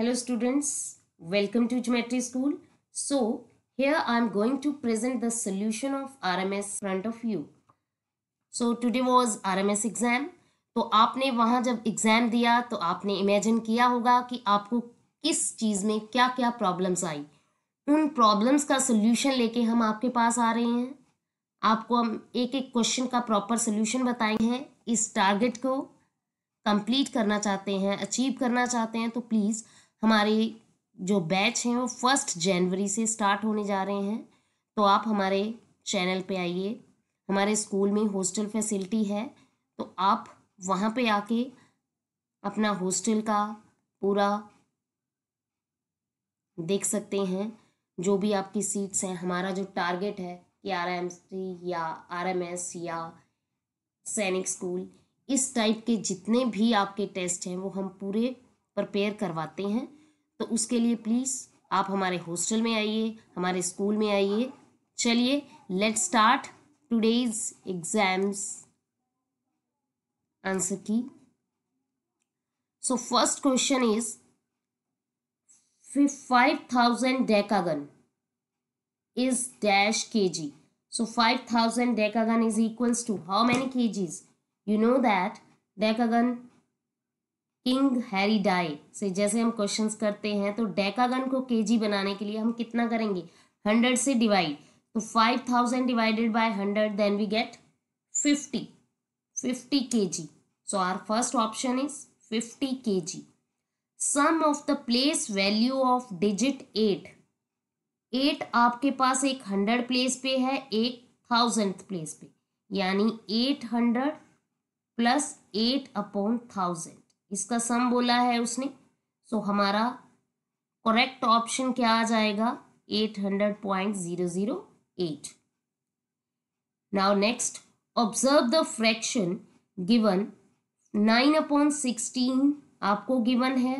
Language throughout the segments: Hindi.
Hello students, welcome to Geometry School. So here I am going to present the solution of RMS front of you. So today was RMS exam. तो आपने वहाँ जब एग्ज़ाम दिया तो आपने इमेजिन किया होगा कि आपको किस चीज़ में क्या क्या प्रॉब्लम्स आई उन प्रॉब्लम्स का सोल्यूशन लेके हम आपके पास आ रहे हैं आपको हम एक एक क्वेश्चन का प्रॉपर सोल्यूशन बताए हैं इस टारगेट को कंप्लीट करना चाहते हैं अचीव करना चाहते हैं तो प्लीज़ हमारे जो बैच हैं वो फर्स्ट जनवरी से स्टार्ट होने जा रहे हैं तो आप हमारे चैनल पे आइए हमारे स्कूल में हॉस्टल फैसिलिटी है तो आप वहाँ पे आके अपना हॉस्टल का पूरा देख सकते हैं जो भी आपकी सीट्स हैं हमारा जो टारगेट है कि आर एम सी या आर एम एस या सैनिक स्कूल इस टाइप के जितने भी आपके टेस्ट हैं वो हम पूरे प्रपेयर करवाते हैं तो उसके लिए प्लीज़ आप हमारे हॉस्टल में आइए हमारे स्कूल में आइए चलिए let start today's exams answer की so first question is five thousand decagon is dash k g so thousand decagon is equals to how many k gs you know that decagon king harry die से जैसे हम क्वेश्चंस करते हैं तो डेकागन को केजी बनाने के लिए हम कितना करेंगे हंड्रेड से डिवाइड तो five thousand divided by hundred then we get fifty fifty k g so our first option is fifty k g sum of the place value of digit eight eight आपके पास एक हंड्रेड प्लेस पे है एक थाउजेंड प्लेस पे यानी eight hundred plus eight upon thousand इसका सम बोला है उसने सो so, हमारा करेक्ट ऑप्शन क्या आ जाएगा eight hundred point zero zero eight now next observe the fraction given nine upon sixteen आपको गिवन है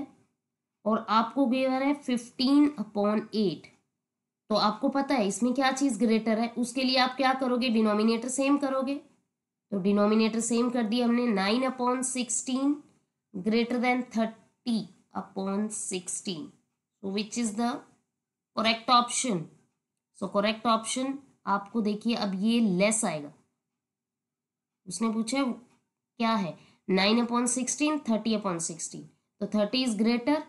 और आपको गिवन है फिफ्टीन अपॉन एट तो आपको पता है इसमें क्या चीज़ ग्रेटर है उसके लिए आप क्या करोगे डिनोमिनेटर सेम करोगे तो डिनोमिनेटर सेम कर दिया हमने nine upon sixteen greater than thirty upon sixteen so which is the correct option so correct option आपको देखिए अब ये लेस आएगा उसने पूछा क्या है nine upon sixteen thirty upon sixteen तो thirty is greater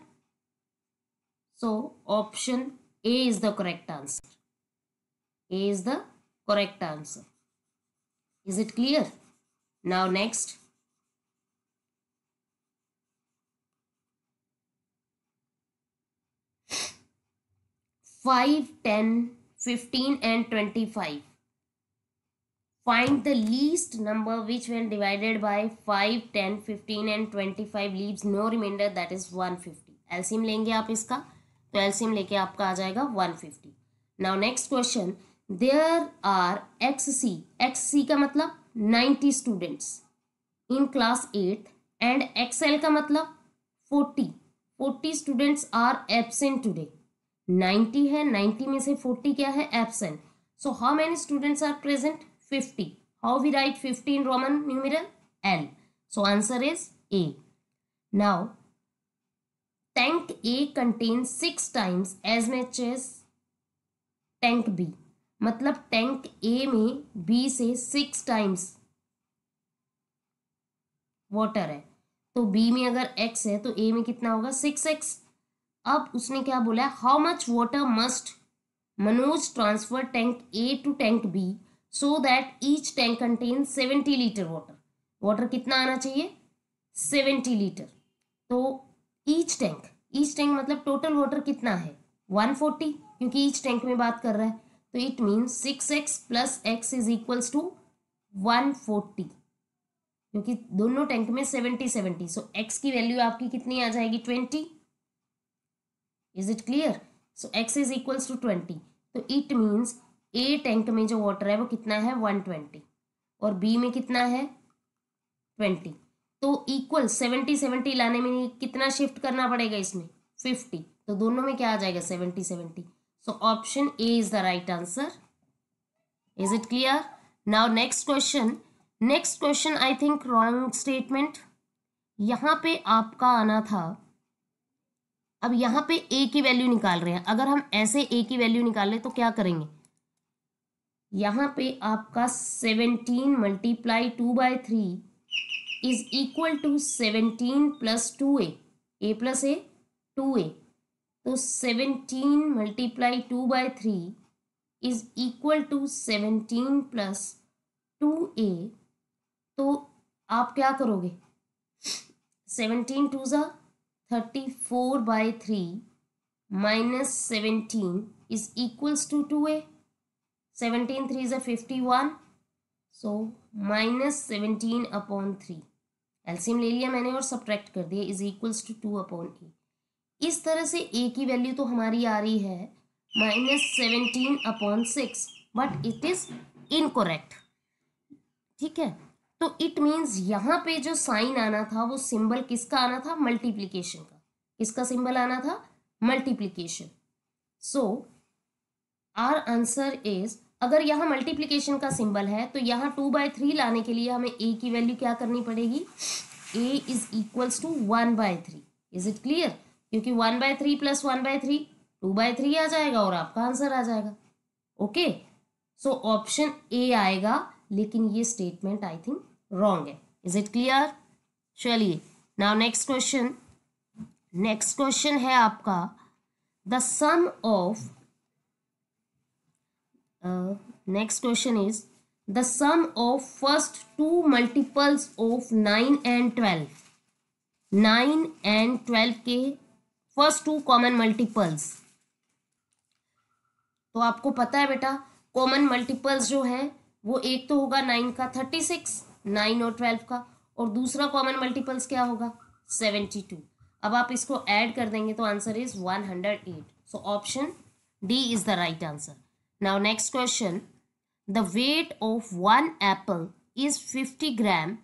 so option A is the correct answer A is the correct answer is it clear now next 5, 10, 15 and 25. Find the least number which when divided by 5, 10, 15 and 25 leaves no remainder that is 150. LCM लेंगे आप इसका तो एल्सीम लेके आपका आ जाएगा 150. Now next question there are X C X C का मतलब 90 students in class at and XL का मतलब 40. 40 स्टूडेंट्स आर एबसेंट टुडे 90 है 90 में से 40 क्या है absent so how many students are present 50 how we write 50 in Roman numeral L so answer is A now tank A contain six times as much as tank B मतलब टैंक ए में बी से सिक्स टाइम्स वाटर है तो बी में अगर एक्स है तो ए में कितना होगा सिक्स एक्स अब उसने क्या बोला how much water must Manoj transfer tank A to tank B so that each tank contain seventy litre water water कितना आना चाहिए सेवेंटी लीटर तो ईच टैंक ईच टैंक मतलब टोटल वाटर कितना है वन फोर्टी क्योंकि ईच टैंक में बात कर रहा है तो it mean six X plus X is equals to one forty क्योंकि दोनों टैंक में सेवेंटी सेवेंटी सो एक्स की वैल्यू आपकी कितनी आ जाएगी twenty is it clear so X is equals to twenty तो इट मीन्स ए टैंक में जो वाटर है वो कितना है वन ट्वेंटी और बी में कितना है ट्वेंटी तो इक्वल सेवेंटी सेवेंटी लाने में कितना शिफ्ट करना पड़ेगा इसमें फिफ्टी तो दोनों में क्या आ जाएगा seventy seventy so option A is the right answer is it clear now next question next question I think wrong statement यहाँ पे आपका आना था अब यहाँ पे ए की वैल्यू निकाल रहे हैं अगर हम ऐसे ए की वैल्यू निकालें तो क्या करेंगे यहाँ पे आपका seventeen multiply two by three is equal to seventeen plus two A A plus A two A तो seventeen multiply two by three is equal to seventeen plus two A तो आप क्या करोगे सेवनटीन टू ज़ा thirty four by three minus seventeen is equals to two A seventeen three is a fifty one so minus seventeen upon three LCM ले लिया मैंने और सब्ट्रैक्ट कर दिया is equals to two upon A इस तरह से ए की वैल्यू तो हमारी आ रही है minus seventeen upon six but it is incorrect ठीक है तो इट मीन्स यहाँ पे जो साइन आना था वो सिंबल किसका आना था मल्टीप्लीकेशन का किसका सिंबल आना था multiplication so our answer is अगर यहाँ मल्टीप्लीकेशन का सिंबल है तो यहाँ टू बाय थ्री लाने के लिए हमें ए की वैल्यू क्या करनी पड़ेगी A is equals to one by three is it clear क्योंकि one by three plus one by three two by three आ जाएगा और आपका आंसर आ जाएगा ओके सो ऑप्शन ए आएगा लेकिन ये स्टेटमेंट आई थिंक रॉन्ग है इज इट क्लियर चलिए now next question next question है आपका the sum of next question is the sum of first two multiples of nine and twelve nine and twelve के फर्स्ट टू कॉमन मल्टीपल्स तो आपको पता है बेटा कॉमन मल्टीपल्स जो है वो एक तो होगा नाइन का थर्टी सिक्स नाइन और ट्वेल्व का और दूसरा कॉमन मल्टीपल्स क्या होगा सेवेंटी टू अब आप इसको ऐड कर देंगे तो answer is one hundred eight so option D is the right answer now next question the weight of one apple is fifty gram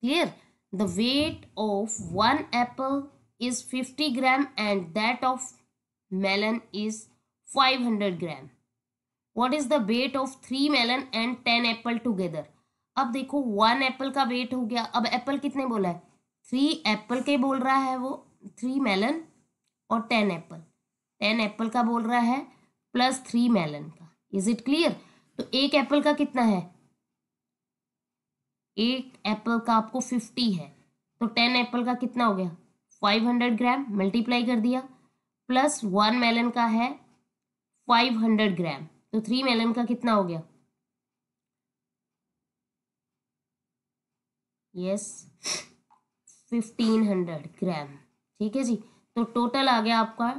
clear the weight of one apple is fifty gram and that of melon is five hundred gram what is the weight of three melon and ten apple together अब देखो वन एप्पल का वेट हो गया अब एप्पल कितने बोला है थ्री एप्पल के बोल रहा है वो थ्री मेलन और टेन एप्पल टेन एप्पल का बोल रहा है प्लस थ्री मेलन का इज इट क्लियर तो एक एप्पल का कितना है एक एप्पल का आपको फिफ्टी है तो टेन एप्पल का कितना हो गया फाइव हंड्रेड ग्राम मल्टीप्लाई कर दिया प्लस वन मेलन का है फाइव हंड्रेड ग्राम तो थ्री मेलन का कितना हो गया यस फिफ्टीन हंड्रेड ग्राम ठीक है जी तो टोटल आ गया आपका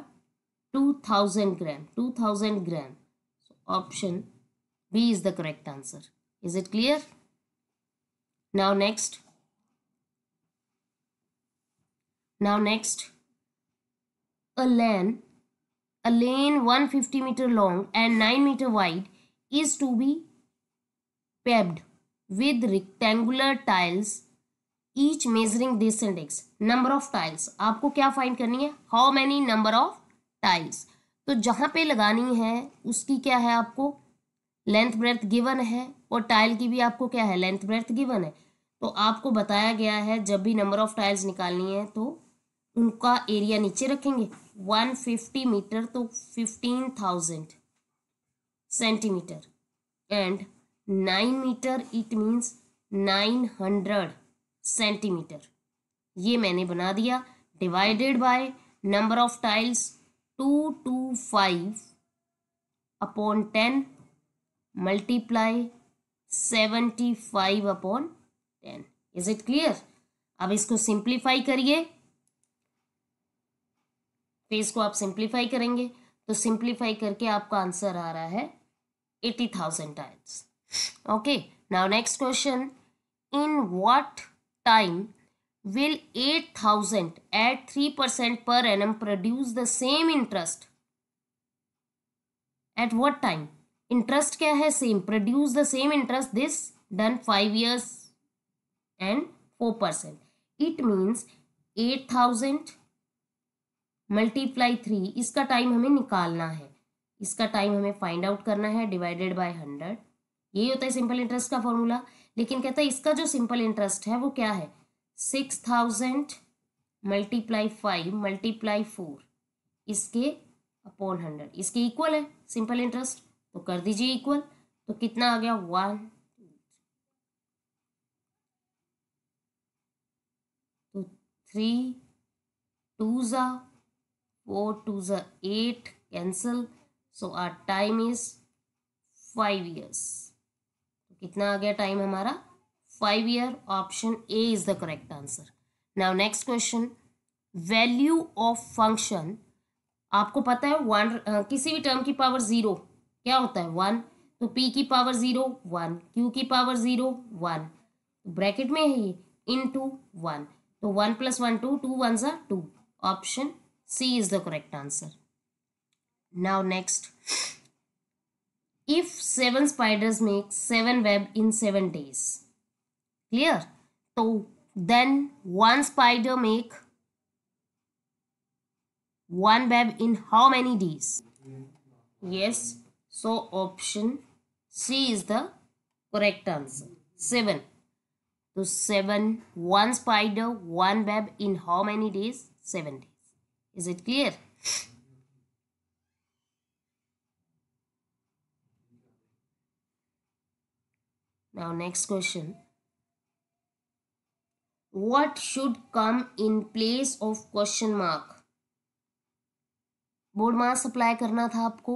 two thousand gram two thousand gram option B is the correct answer is it clear now next now next a lane a lane one fifty metre long and nine metre wide is to be paved with rectangular tiles each measuring this index number of tiles आपको क्या फाइंड करनी है how many number of tiles तो जहां पे लगानी है उसकी क्या है आपको लेंथ ब्रेथ गिवन है और टाइल की भी आपको क्या है लेंथ ब्रेथ गिवन है तो आपको बताया गया है जब भी नंबर ऑफ टाइल्स निकालनी है तो उनका एरिया नीचे रखेंगे वन फिफ्टी मीटर तो fifteen thousand centimetre and nine metre it means nine hundred centimetre ये मैंने बना दिया divided by number of tiles two two five upon ten multiply seventy five upon ten is it clear अब इसको सिंप्लीफाई करिए फेस को आप सिंप्लीफाई करेंगे तो सिंप्लीफाई करके आपका आंसर आ रहा है eighty thousand tiles Okay, now next question. In what time will 8000 at 3% per annum produce the same interest? At what time? Interest kya hai same? Produce the same interest this done 5 years and 4%. It means 8000 multiply three इसका टाइम हमें निकालना है इसका टाइम हमें फाइंड आउट करना है डिवाइडेड बाय हंड्रेड ये होता है सिंपल इंटरेस्ट का फॉर्मूला लेकिन कहता है इसका जो सिंपल इंटरेस्ट है वो क्या है six thousand multiply five multiply four इसके अपॉन हंड्रेड इसके इक्वल है सिंपल इंटरेस्ट तो कर दीजिए इक्वल तो कितना आ गया वन तो थ्री टू ज़ा फोर टू ज़ा eight cancel so our time is five years कितना आ गया टाइम हमारा five year option A is the correct answer now next question value of function आपको पता है वन uh, किसी भी टर्म की पावर जीरो क्या होता है वन तो पी की पावर जीरो वन क्यू की पावर जीरो वन ब्रैकेट में है ये इन टू वन तो one plus one two two one ज़ा two option C is the correct answer now next if 7 spiders make 7 web in 7 days. Clear? So then one spider make one web in how many days? Yes. So option C is the correct answer. 7. So 7, 1 spider, 1 web in how many days? 7 days. Is it clear? Now, next question. What should come in place of question mark? BODMAS apply करना था आपको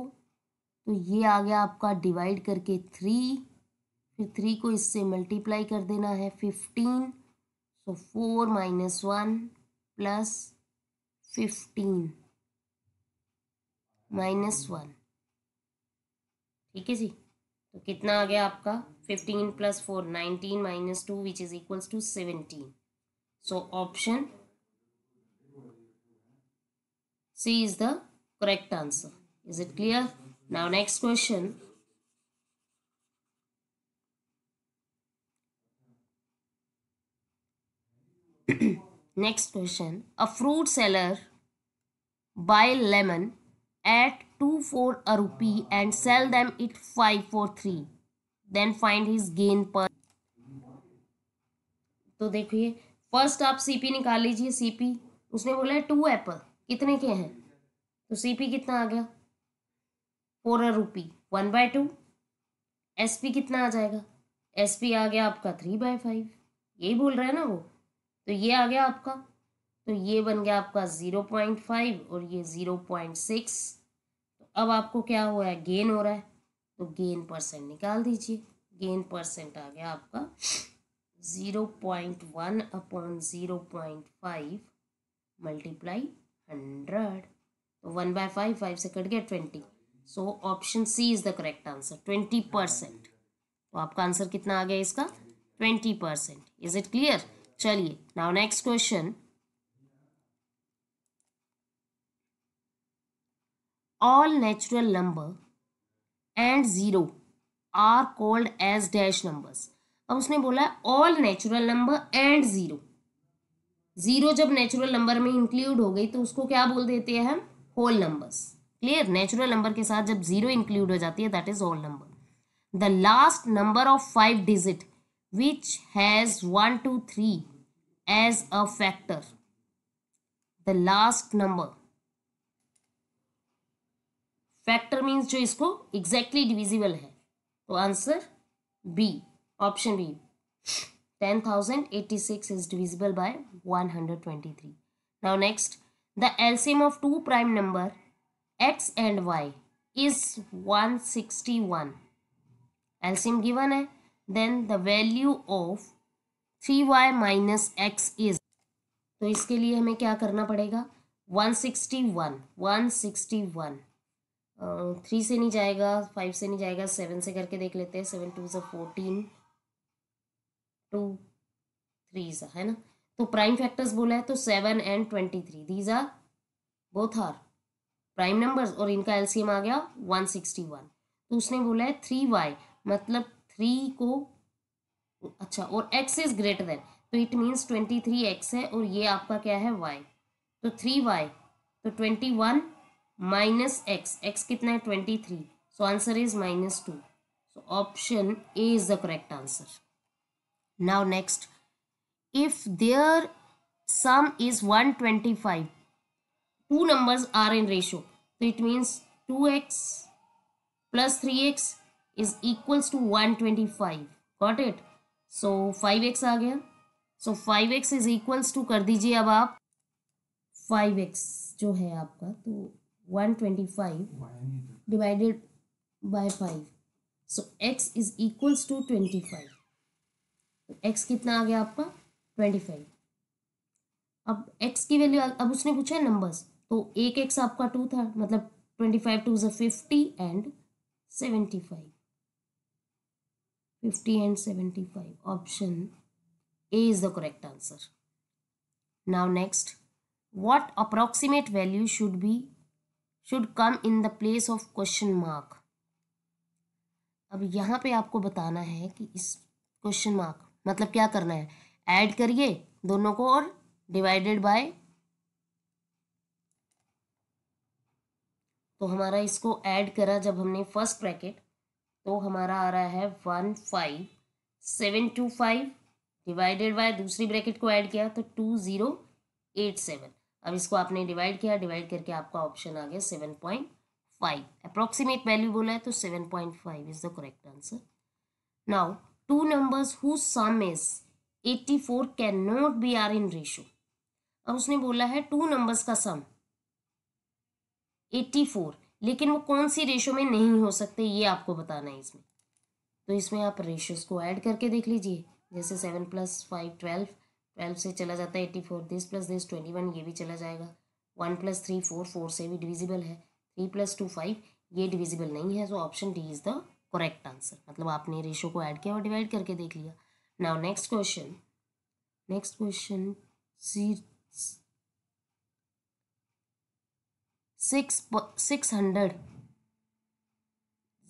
तो ये आ गया आपका डिवाइड करके थ्री फिर थ्री को इससे मल्टीप्लाई कर देना है fifteen so four minus one plus fifteen minus one ठीक है जी तो कितना आ गया आपका fifteen plus four nineteen minus two which is equal to seventeen so option C is the correct answer is it clear now next question next question a fruit seller buy lemon at two for a rupee and sell them at five for three. Then find his gain per. तो देखिए फर्स्ट आप सीपी निकाल लीजिए सीपी उसने बोला है टू एप्पल कितने के हैं तो सीपी कितना आ गया four a rupee one by two S P कितना आ जाएगा एस पी आ गया आपका थ्री बाय फाइव यही बोल रहा है ना वो तो ये आ गया आपका तो ये बन गया आपका ज़ीरो पॉइंट फाइव और ये ज़ीरो पॉइंट सिक्स अब आपको क्या हो रहा है गेन हो रहा है तो गेन परसेंट निकाल दीजिए गेन परसेंट आ गया आपका zero point one upon zero point five multiply hundred तो वन बाय फाइव फाइव से कट गया twenty so option C is the correct answer twenty percent तो आपका आंसर कितना आ गया इसका twenty percent is it clear चलिए now next question all natural number and zero are called as dash numbers अब उसने बोला all natural number and zero zero जब नेचुरल नंबर में इंक्लूड हो गई तो उसको क्या बोल देते हैं हम whole numbers clear natural number के साथ जब ज़ीरो इंक्लूड हो जाती है that is all number the last number of five digit which has one two three as a factor the last number factor means जो इसको एग्जैक्टली डिविजिबल है तो answer B option B ten thousand eighty six is divisible by one hundred twenty three now next the LCM of two prime number X and Y is one sixty one LCM given है then the value of three Y minus X is तो इसके लिए हमें क्या करना पड़ेगा one sixty one one sixty one three से नहीं जाएगा फाइव से नहीं जाएगा सेवन से करके देख लेते हैं सेवन टू ज़ा फोर्टीन टू थ्री ज़ा है ना तो प्राइम फैक्टर्स बोला है तो seven and twenty three these are both are prime numbers और इनका एलसीएम आ गया वन सिक्सटी वन तो उसने बोला है थ्री वाई मतलब थ्री को अच्छा और एक्स इज ग्रेटर देन तो it means twenty three X है और ये आपका क्या है वाई तो थ्री वाई तो twenty one minus X X कितना है twenty three so answer is minus two so option A is the correct answer now next if their sum is one twenty five two numbers are in ratio तो it means two X plus three X is equals to one twenty five got it so five X आ गया so five X is equals two कर दीजिए अब आप फाइव एक्स जो है आपका तो 125 divided by 5. So x is equals to twenty five X कितना आ गया आपका ट्वेंटी फाइव अब x की वैल्यू अब उसने पूछा है नंबर्स तो एक एक्स आपका टू था मतलब ट्वेंटी फाइव टू ज़ा fifty and seventy five fifty and seventy five option A is the correct answer now next what approximate value should be should come in the place of question mark अब यहाँ पे आपको बताना है कि इस क्वेश्चन मार्क मतलब क्या करना है ऐड करिए दोनों को और डिवाइडेड बाय तो हमारा इसको ऐड करा जब हमने फर्स्ट ब्रैकेट तो हमारा आ रहा है one five seven two five divided by दूसरी ब्रैकेट को ऐड किया तो टू ज़ीरो एट सेवन अब इसको आपने डिवाइड किया डिवाइड करके आपका ऑप्शन आ गया seven point five approximate value बोला है तो seven point five is the correct answer now two numbers who sum is eighty four can not be are in ratio अब उसने बोला है टू नंबर्स का सम एट्टी फोर लेकिन वो कौन सी रेशो में नहीं हो सकते ये आपको बताना है इसमें तो इसमें आप रेशोज को ऐड करके देख लीजिए जैसे seven plus five twelve twelve से चला जाता है eighty four this plus this twenty one ये भी चला जाएगा one plus three four four से भी डिविजिबल है थ्री प्लस टू फाइव ये डिविजिबल नहीं है so option D is the correct answer मतलब आपने रेशो को ऐड किया और डिवाइड करके देख लिया now next question next question C six six hundred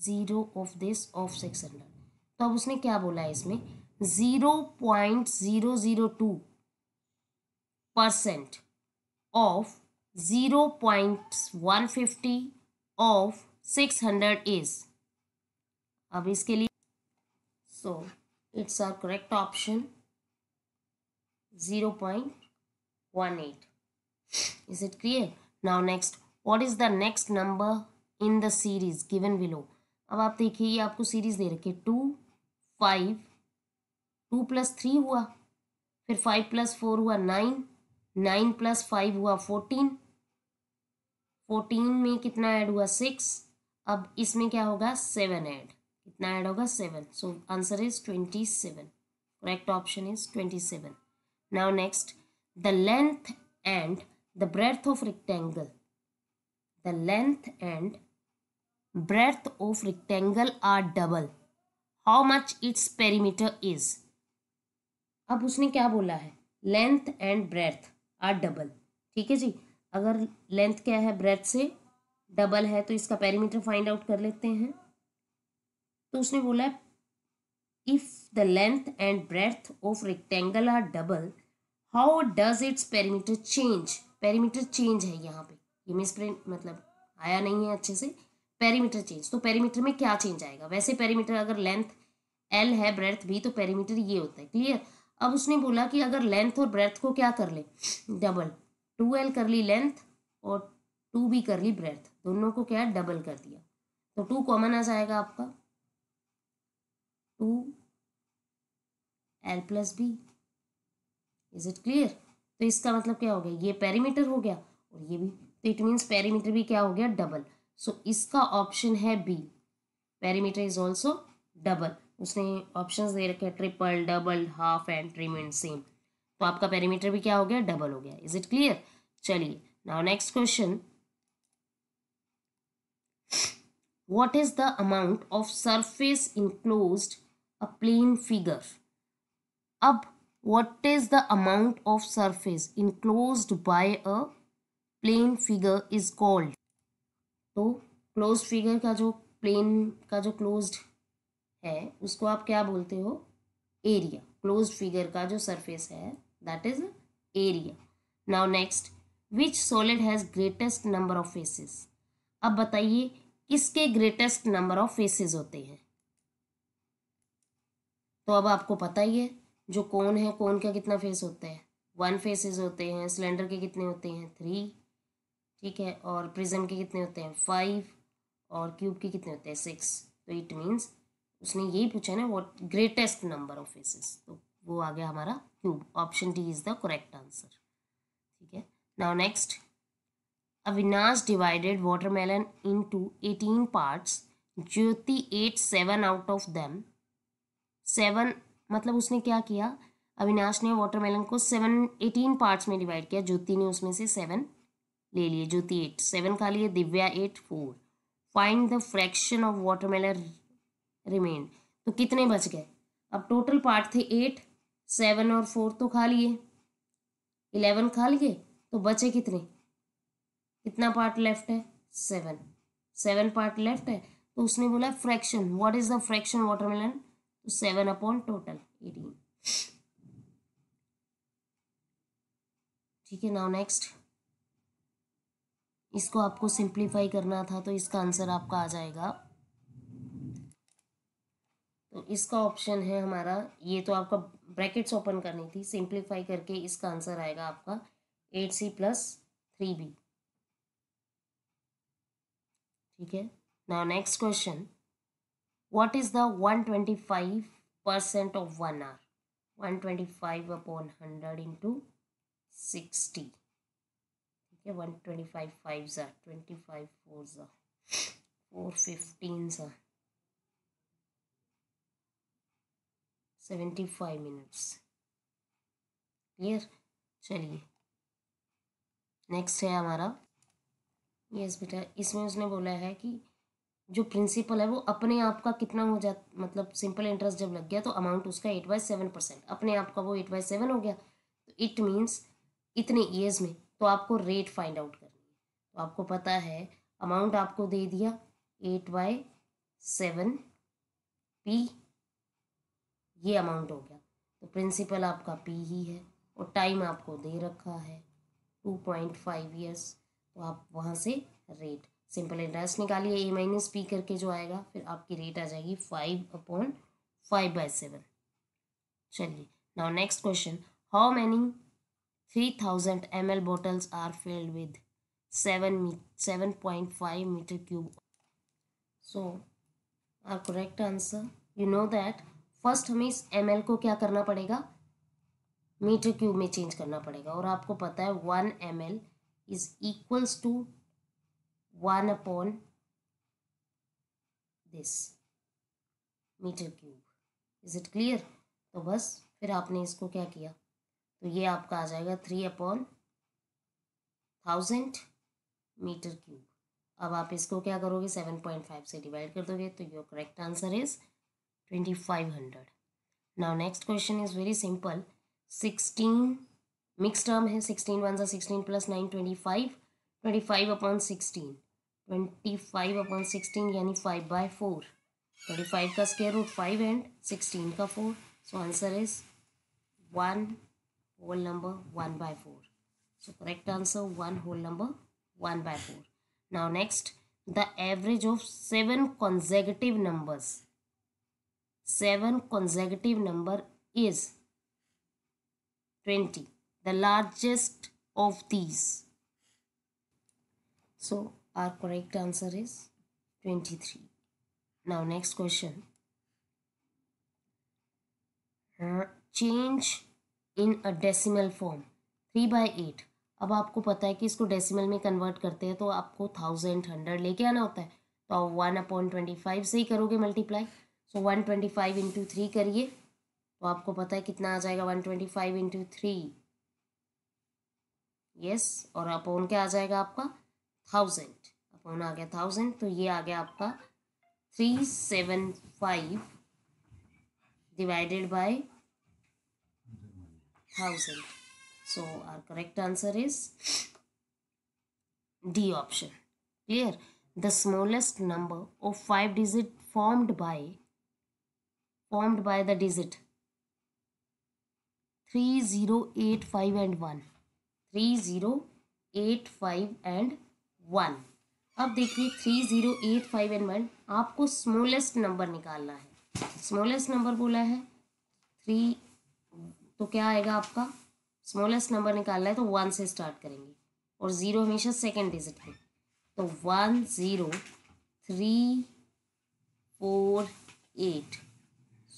zero of this of six hundred तो अब उसने क्या बोला है इसमें zero point zero zero two percent of zero point one fifty of six hundred is अब इसके लिए so it's are correct option zero point one eight is it clear now next what is the next number in the series given below अब आप देखिए ये आपको सीरीज दे रखी है two five two plus three हुआ फिर फाइव प्लस फोर हुआ नाइन नाइन प्लस फाइव हुआ फोर्टीन फोर्टीन में कितना ऐड हुआ सिक्स अब इसमें क्या होगा सेवन ऐड कितना ऐड होगा seven so answer is twenty seven correct option is twenty seven now next the length and the breadth of rectangle the length and breadth of rectangle are double how much its perimeter is अब उसने क्या बोला है length and breadth are double ठीक है जी अगर लेंथ क्या है ब्रेथ से डबल है तो इसका पैरीमीटर फाइंड आउट कर लेते हैं तो उसने बोला if the length and breadth of rectangle are double how does its perimeter change perimeter change है यहाँ पे ये प्रिंट मतलब आया नहीं है अच्छे से पैरीमीटर चेंज तो पैरीमीटर में क्या चेंज आएगा वैसे पैरीमीटर अगर लेंथ एल है ब्रेथ भी तो पैरीमीटर ये होता है क्लियर अब उसने बोला कि अगर लेंथ और ब्रेथ को क्या कर ले डबल टू एल कर ली लेंथ और टू बी कर ली ब्रेथ दोनों को क्या डबल कर दिया तो टू कॉमन आ जाएगा आपका two L plus B is it clear तो इसका मतलब क्या हो गया ये पेरीमीटर हो गया और ये भी तो इट मीन्स पेरीमीटर भी क्या हो गया डबल सो so, इसका ऑप्शन है B perimeter is also double उसने ऑप्शंस दे रखे triple double half and treatment same तो आपका पैरामीटर भी क्या हो गया डबल हो गया इज इट क्लियर चलिए now next question what is the amount of surface enclose a plane figure अब what is the amount of surface enclose by a plane figure is called तो क्लोज फिगर का जो प्लेन का जो क्लोज है उसको आप क्या बोलते हो एरिया क्लोज फिगर का जो सरफेस है that is area now next which solid has greatest number of faces अब बताइए किसके ग्रेटेस्ट नंबर ऑफ फेसेस होते हैं तो अब आपको पता ही है जो कौन है कौन का कितना फेस होता है वन फेसेस होते हैं सिलेंडर के कितने होते हैं थ्री ठीक है और प्रिज्म के कितने होते हैं फाइव और क्यूब के कितने होते हैं सिक्स तो इट मीन्स उसने यही पूछा ना what greatest number of faces तो वो आ गया हमारा cube option D is the correct answer ठीक है now next Avinash divided watermelon into eighteen parts Jyoti ate seven out of them seven मतलब उसने क्या किया अविनाश ने वाटरमेलन को सेवन एटीन पार्ट्स में डिवाइड किया ज्योति ने उसमें से सेवन ले लिए ज्योति एट सेवन खा लिए Divya ate four find the fraction of watermelon remain तो कितने बच गए अब टोटल पार्ट थे एट सेवन और फोर तो खा लिए इलेवन खा लिए तो बचे कितने कितना पार्ट लेफ्ट है सेवन सेवन पार्ट लेफ्ट है तो उसने बोला fraction what is the fraction watermelon तो सेवन अपॉन टोटल एटीन ठीक है नाउ नेक्स्ट इसको आपको सिंप्लीफाई करना था तो इसका आंसर आपका आ जाएगा तो इसका ऑप्शन है हमारा ये तो आपका ब्रैकेट्स ओपन करनी थी सिंप्लीफाई करके इसका आंसर आएगा आपका eight C plus three B ठीक है ना next question is the one five percent of one are one twenty five upon hundred into sixty ठीक है वन फाइव फाइव ज़ा ट्वेंटी फाइव फोर ज़ा फोर फिफ्टीन ज़ा सेवेंटी फाइव मिनट्स क्लियर चलिए नेक्स्ट है हमारा यस बेटा इसमें उसने बोला है कि जो प्रिंसिपल है वो अपने आप का कितना हो जा मतलब सिंपल इंटरेस्ट जब लग गया तो अमाउंट उसका एट बाई सेवन परसेंट अपने आप का वो एट बाई सेवन हो गया तो इट मीन्स इतने ईयर्स में तो आपको रेट फाइंड आउट करनी है तो आपको पता है अमाउंट आपको दे दिया एट बाई सेवन पी ये अमाउंट हो गया तो प्रिंसिपल आपका पी ही है और टाइम आपको दे रखा है टू पॉइंट फाइव ईयर्स तो आप वहाँ से रेट सिंपल इंटरेस्ट निकालिए ए माइनस पी करके जो आएगा फिर आपकी रेट आ जाएगी five upon five by seven चलिए now next question how many three thousand M L bottles are filled with seven seven point five meter cube so are correct answer you know that first हमें इस एम को क्या करना पड़ेगा मीटर क्यूब में चेंज करना पड़ेगा और आपको पता है one M L is equals to one upon this meter cube is it clear तो बस फिर आपने इसको क्या किया तो ये आपका आ जाएगा three upon thousand meter cube अब आप इसको क्या करोगे सेवन पॉइंट फाइव से डिवाइड कर दोगे तो your correct answer is 2500 now next question is very simple 16 mixed term here 16 ones are 16 plus plus nine 25 25 upon 16 25 upon 16 yani 5 by 4 25 ka square root 5 and 16 ka 4 so answer is 1 whole number 1 by 4 so correct answer 1 whole number 1 by 4 now next the average of 7 consecutive numbers seven consecutive number is 20 the largest of these so our correct answer is 23 now next question change in a decimal form 3 by 8 अब आपको पता है कि इसको डेसिमल में कन्वर्ट करते हैं तो आपको थाउजेंड हंड्रेड लेके आना होता है तो आप वन अपॉइंट ट्वेंटी फाइव से ही करोगे मल्टीप्लाई तो one twenty five into three करिए तो आपको पता है कितना आ जाएगा one twenty five into three yes और अपोन क्या आ जाएगा आपका थाउजेंड अपोन आ गया थाउजेंड तो ये आ गया आपका three seven five divided by thousand so are correct answer is D option clear the smallest number of five digit formed by formed by the digit 3085 and 1 3085 and 1 अब देखिए 3085 एंड 1 आपको स्मॉलेस्ट नंबर निकालना है स्मॉलेस्ट नंबर बोला है थ्री तो क्या आएगा आपका स्मॉलेस्ट नंबर निकालना है तो वन से स्टार्ट करेंगे और ज़ीरो हमेशा सेकेंड डिजिट है तो one zero three four eight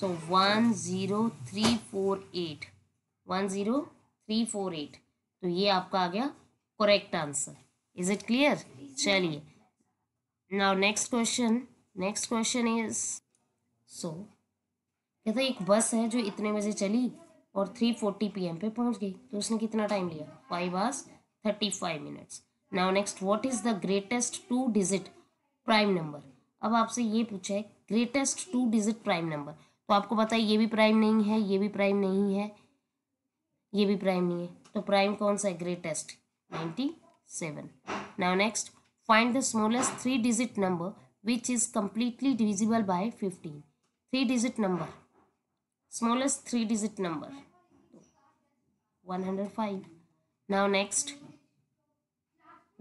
one zero three four eight तो ये आपका आ गया correct answer is it clear चलिए now next question next question is so कहता एक बस है जो इतने बजे चली और थ्री पी एम पे पहुंच गई तो उसने कितना टाइम लिया five hours thirty five minutes now next what is the greatest two digit prime number अब आपसे ये पूछा है greatest two digit prime number तो आपको पता है ये भी प्राइम नहीं है ये भी प्राइम नहीं है ये भी प्राइम नहीं है तो प्राइम कौन सा है greatest ninety seven now next find the smallest three digit number which is completely divisible by fifteen three digit number smallest three digit number one hundred five now next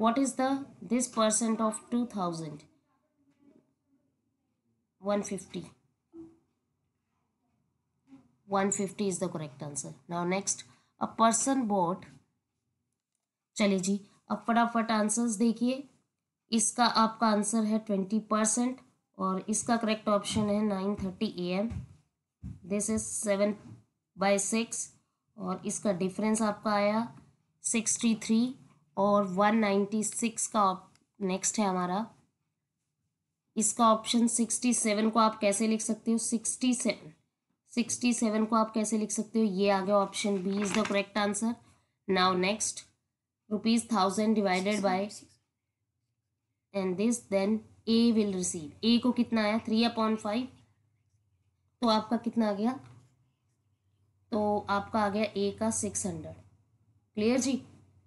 what the this percent of two thousand one fifty 150 is the correct answer now next a person bought चलिए जी अब फटाफट आंसर्स देखिए इसका आपका आंसर है ट्वेंटी परसेंट और इसका करेक्ट ऑप्शन है nine thirty A M this is seven by six और इसका डिफरेंस आपका आया सिक्सटी थ्री और वन नाइन्टी सिक्स का नेक्स्ट है हमारा इसका ऑप्शन सिक्सटी सेवन को आप कैसे लिख सकते हो सिक्सटी सेवन सिक्सटी सेवन को आप कैसे लिख सकते हो ये आ गया option B is the correct answer now next rupees thousand divided by and this then A will receive A को कितना आया थ्री अपॉन फाइव तो आपका कितना आ गया तो आपका आ गया ए का सिक्स हंड्रेड क्लियर जी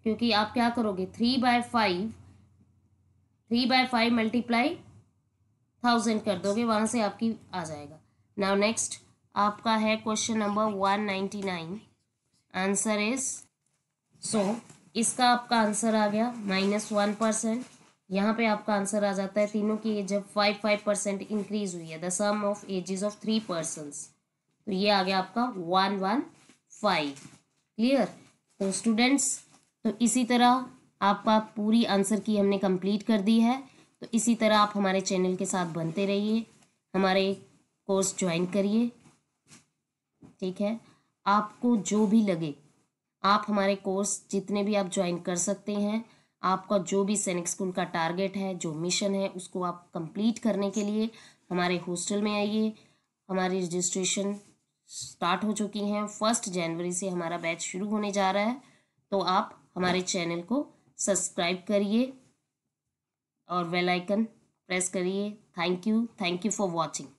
क्योंकि आप क्या करोगे three by five three by five multiply thousand कर दोगे वहां से आपकी आ जाएगा नाउ नेक्स्ट आपका है question number one ninety nine answer is so इसका आपका आंसर आ गया माइनस वन परसेंट यहाँ पे आपका आंसर आ जाता है तीनों की एज जब फाइव फाइव परसेंट इंक्रीज हुई है the sum of ages of three persons तो ये आ गया आपका वन वन फाइव क्लियर तो स्टूडेंट्स तो इसी तरह आपका पूरी आंसर की हमने कंप्लीट कर दी है तो इसी तरह आप हमारे चैनल के साथ बनते रहिए हमारे कोर्स ज्वाइन करिए ठीक है आपको जो भी लगे आप हमारे कोर्स जितने भी आप ज्वाइन कर सकते हैं आपका जो भी सैनिक स्कूल का टारगेट है जो मिशन है उसको आप कंप्लीट करने के लिए हमारे हॉस्टल में आइए हमारी रजिस्ट्रेशन स्टार्ट हो चुकी हैं फर्स्ट जनवरी से हमारा बैच शुरू होने जा रहा है तो आप हमारे चैनल को सब्सक्राइब करिए और वेल आइकन प्रेस करिए thank you thank you for watching